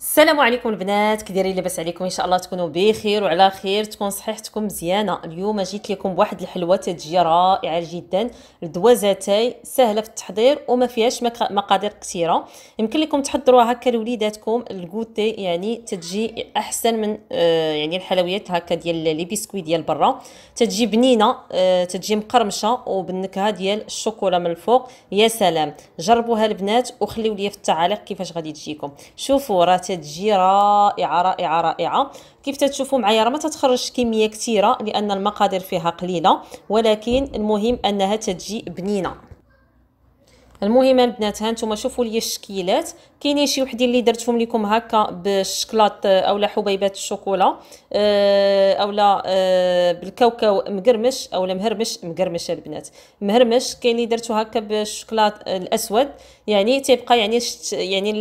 السلام عليكم البنات كديرين لاباس عليكم ان شاء الله تكونوا بخير وعلى خير تكون صحتكم مزيانه اليوم جيت لكم بواحد الحلوه تتجي رائعه جدا الدوازاتاي سهله في التحضير وما فيهاش مقادير كثيره يمكن لكم تحضروها هكا لوليداتكم الكوتي يعني تتجي احسن من آه، يعني الحلويات هكا ديال لي بيسكوي ديال برا تتجي بنينه آه، تتجي مقرمشه وبالنكهه ديال الشوكولا من الفوق يا سلام جربوها البنات وخليو لي في التعاليق كيفاش غادي تجيكم شوفوا راه تتجي رائعه رائعه رائعه كيف تتشوفوا معايا راه ما تتخرجش كميه كثيره لان المقادير فيها قليله ولكن المهم انها تتجي بنينه المهم البنات ها نتوما شوفوا لي الشكيلات كاينين شي وحدين اللي درتهم لكم هكا بالشكلاط اولا حبيبات الشوكولا آه، اولا آه، بالكاوكاو مقرمش اولا مهرمش مقرمش البنات مهرمش كاين اللي درتو هكا بالشكلاط الاسود يعني تيبقى يعني يعني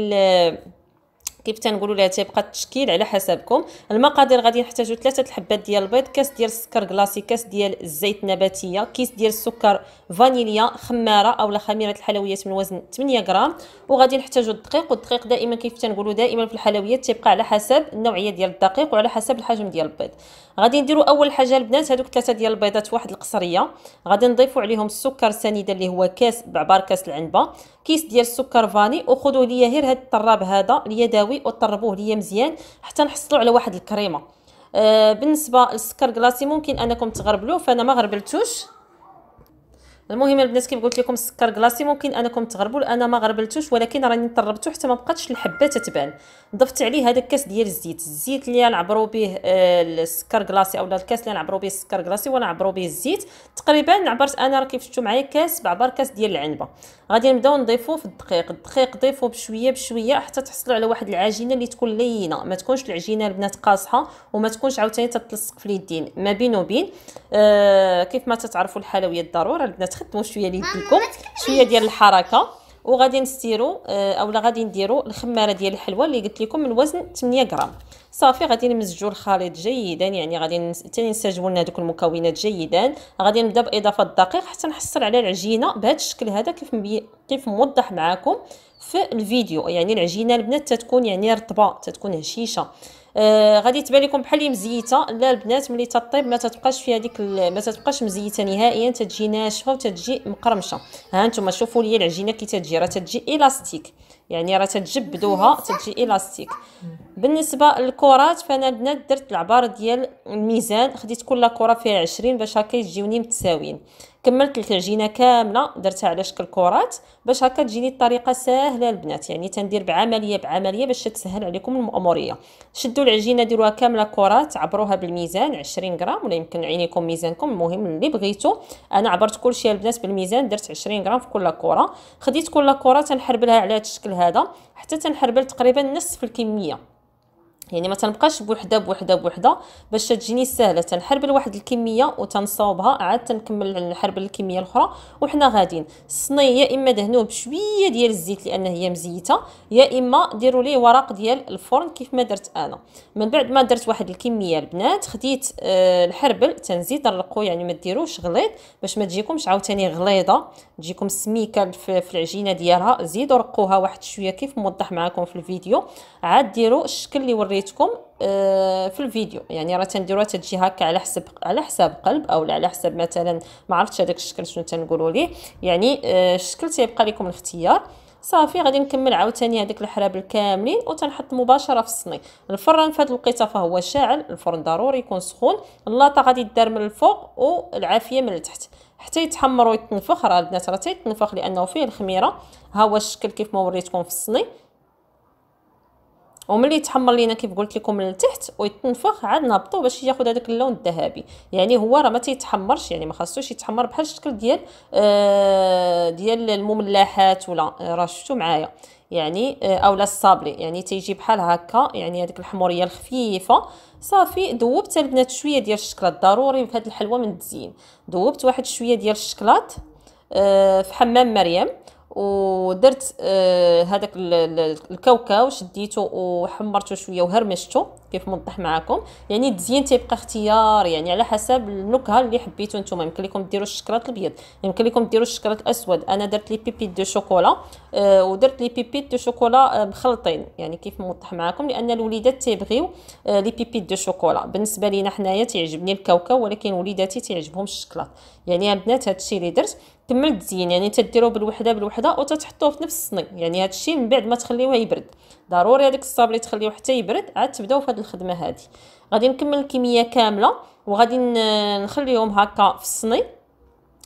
كيف تنقولوا لها تيبقى التشكيل على حسبكم المقادير غادي نحتاجوا ثلاثه الحبات ديال البيض كاس ديال السكر كلاصي كاس ديال الزيت النباتيه كيس ديال السكر فانيليا خماره اولا خميره الحلويات من وزن 8 غرام وغادي نحتاجوا الدقيق والدقيق دائما كيف تنقولوا دائما في الحلويات تيبقى على حسب النوعيه ديال الدقيق وعلى حسب الحجم ديال البيض غادي نديروا اول حاجه البنات هذوك ثلاثه ديال البيضات واحد القصريه غادي نضيفوا عليهم السكر سنيده اللي هو كاس بعبار كاس العنبه كيس ديال السكر فاني وخذوا ليا غير هاد الطراب هذا اليدوي وطربوه ليا مزيان حتى نحصلوا على واحد الكريمه آه، بالنسبه للسكر كلاصي ممكن انكم تغربلوه فانا ما غربلتوش المهم البنات كيف قلت لكم السكر كلاصي ممكن انكم تغربوا انا ما غربلتوش ولكن راني طربته حتى ما بقاتش الحبه تتبان ضفت عليه هذا الكاس ديال الزيت الزيت اللي نعبروا آه، به السكر كلاصي اولا الكاس اللي نعبروا به السكر كلاصي ونعبروا به الزيت تقريبا عبرت انا راه كيف شفتوا معايا كاس بعبر كاس ديال العنبه غادي نبداو نضيفو في الدقيق الدقيق ضيفو بشويه بشويه حتى تحصلوا على واحد العجينه اللي تكون لينه ما تكونش العجينه البنات قاصحه وما تكونش عاوتاني تتلصق في اليدين ما بين وبين آه كيف ما تتعرفوا الحلويات ضروره البنات كتخدموا شويه ليديكم شويه ديال الحركه وغادي نستيروا آه، اولا غادي نديرو الخماره ديال الحلوى اللي قلت لكم من وزن 8 غرام صافي غادي نمزجو الخليط جيدا يعني غادي ثاني نستجمو لنا دوك المكونات جيدا غادي نبدا باضافه الدقيق حتى نحصل على العجينه بهذا الشكل هذا كيف مبي... كيف موضح معاكم في الفيديو يعني العجينه البنات تتكون يعني رطبه تتكون هشيشه آه غادي تبان لكم بحال مزيته لا البنات ملي تطيب ما تتبقاش فيها ديك ما تتبقاش مزيته نهائيا تتجي ناشفه وتتجي مقرمشه ها انتم شوفوا لي العجينه كي تتجي راه تتجي الاستيك يعني راه تتجبدوها تتجي الاستيك بالنسبه للكرات فانا البنات درت العبار ديال الميزان خديت كل كره فيها 20 باش هكا يجيوني متساويين كملت العجينه كامله درتها على شكل كرات باش هكا تجيني الطريقه ساهله البنات يعني تندير بعمليه بعمليه باش تسهل عليكم المأمورية شدوا العجينه ديروها كامله كرات عبروها بالميزان 20 غرام ولا يمكن عينيكم ميزانكم المهم اللي بغيتو انا عبرت كلشي البنات بالميزان درت 20 غرام في كل كره خديت كل كره تنحربلها على هذا الشكل هذا حتى تنحربل تقريبا نصف الكميه يعني ما تنبقاش بوحده بوحده بوحده باش تجيني سهله تنحربل واحد الكميه وتنصاوبها عاد تنكمل الحرب الكميه الاخرى وحنا غاديين الصينيه يا اما دهنوه بشويه ديال الزيت لان هي مزيته يا اما ديروا ليه ورق ديال الفرن كيف ما درت انا من بعد ما درت واحد الكميه البنات خديت آه الحربل تنزيد نرقو يعني ما ديروش غليظ باش ما تجيكمش عاوتاني غليظه تجيكم سميكه في العجينه ديالها زيدوا رقوها واحد شويه كيف موضح معكم في الفيديو عاد ديروا الشكل اللي وريتكم آه، في الفيديو يعني راه تنديروها تجي هكا على حسب على حساب قلب او على حساب مثلا ما عرفتش هذاك الشكل شنو تنقولوا ليه يعني آه، الشكل تيبقى لكم الاختيار صافي غادي نكمل عاوتاني هذيك الحراب الكاملين وتنحط مباشره في الصني الفران في هذه الوقيته فهو شاعل الفرن ضروري يكون سخون اللاطه غادي دار من الفوق والعافيه من التحت حتى يتحمر ويتنفخ راه البنات راه تيتنفخ لانه فيه الخميره ها هو الشكل كيف ما وريتكم في الصني وملي يتحمر لينا كيف قلت لكم من التحت ويتنفخ عاد نهبطو باش ياخذ هذاك اللون الذهبي يعني هو راه ما تيتحمرش يعني ما خاصوش يتحمر بحال الشكل ديال آه ديال المملحات ولا راه شفتو معايا يعني آه اولا الصابلي يعني تيجي بحال هكا يعني هذيك الحموريه الخفيفه صافي ذوبت البنات شويه ديال الشكلاط ضروري في هذه الحلوه من التزيين ذوبت واحد شويه ديال الشكلاط آه في حمام مريم ودرت آه، هذاك الكاوكاو شديته وحمرته شويه وهرمشته كيف موضح معكم يعني التزيين تيبقى اختيار يعني على حسب النكهه اللي حبيتو نتوما يمكن لكم ديروا الشكرات الابيض يمكن لكم ديروا الشكرات الاسود انا درت لي بيبيت دو شوكولا آه، ودرت لي بيبيت دو شوكولا آه، مخلطين يعني كيف موضح معكم لان الوليدات تيبغيو لي بيبيت دو شوكولا بالنسبه لينا حنايا تيعجبني الكاوكاو ولكن وليداتي تيعجبهم الشكلاط يعني البنات هذا الشيء اللي درت كمل التزيين يعني تديرو بالوحده بالوحده وتتحطوه في نفس الصني يعني هذا الشيء من بعد ما تخليوه يبرد ضروري هذاك الصابلي تخليوه حتى يبرد عاد تبداو في هذه الخدمه هذه غادي نكمل الكميه كامله وغادي نخليهم هكا في الصني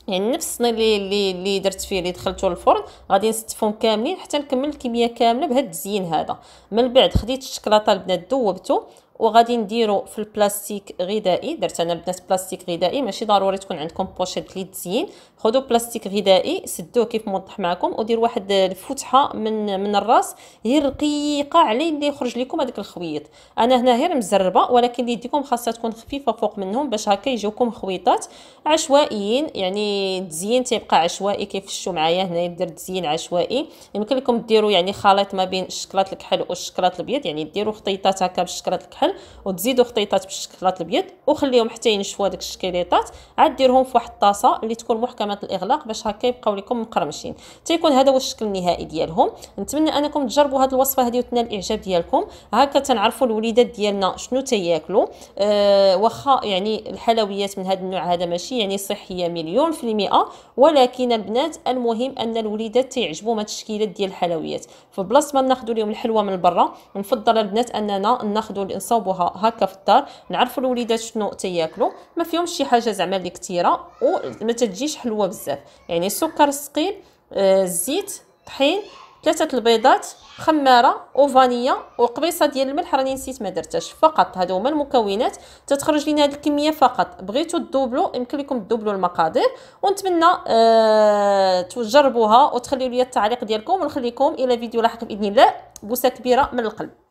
يعني نفس الصني اللي اللي اللي درت فيه اللي دخلته الفرن غادي نستفهم كاملين حتى نكمل الكميه كامله بهذا التزيين هذا من بعد خديت الشكلاطه البنات ذوبته وغادي نديرو في البلاستيك غذائي درت انا البنات بلاستيك غذائي ماشي ضروري تكون عندكم بوشيط لي تزين خذوا بلاستيك غذائي سدوه كيف موضح معكم ودير واحد الفتحه من من الراس هي رقيقه على اللي يخرج لكم هذاك الخويط انا هنا غير مزربه ولكن يديكم خاصها تكون خفيفه فوق منهم باش هكا يجيوكم خويطات عشوائيين يعني التزيين تيبقى عشوائي كيف شفتوا معايا هنا يدير تزيين عشوائي يمكن لكم ديروا يعني خليط ما بين الشكلاط الكحل والشكلاط الابيض يعني ديروا خطيطات هكا بالشكلاط الكحل الداخل وتزيدوا خطيطات بالشكلات الابيض وخليهم حتى ينشفوا هذوك الشكليطات عاد ديرهم في واحد الطاسه اللي تكون محكمه الاغلاق باش هكا يبقاو لكم مقرمشين تيكون هذا هو الشكل النهائي ديالهم نتمنى انكم تجربوا هذه الوصفه هذه وتنال الاعجاب ديالكم هكا تنعرفوا الوليدات ديالنا شنو تياكلوا أه واخا يعني الحلويات من هذا النوع هذا ماشي يعني صحيه مليون في المئه ولكن البنات المهم ان الوليدات تيعجبهم هاد التشكيلات ديال الحلويات فبلاصه ما ناخذوا لهم الحلوه من برا نفضل البنات اننا ناخذوا نصاوبوها هكا في الدار نعرفوا الوليدات شنو تياكلوا ما فيهمش شي حاجه زعما اللي كثيره وما تجيش حلوه بزاف يعني السكر الثقيل آه، الزيت طحين ثلاثه البيضات خماره وفانيا وقبيصه ديال الملح راني نسيت ما درتهاش فقط هادو هما المكونات تتخرج لينا هاد الكميه فقط بغيتو دوبلو يمكن لكم دوبلو المقادير ونتمنى آه تجربوها وتخليو لي التعليق ديالكم ونخليكم الى فيديو لاحق باذن الله بوسه كبيره من القلب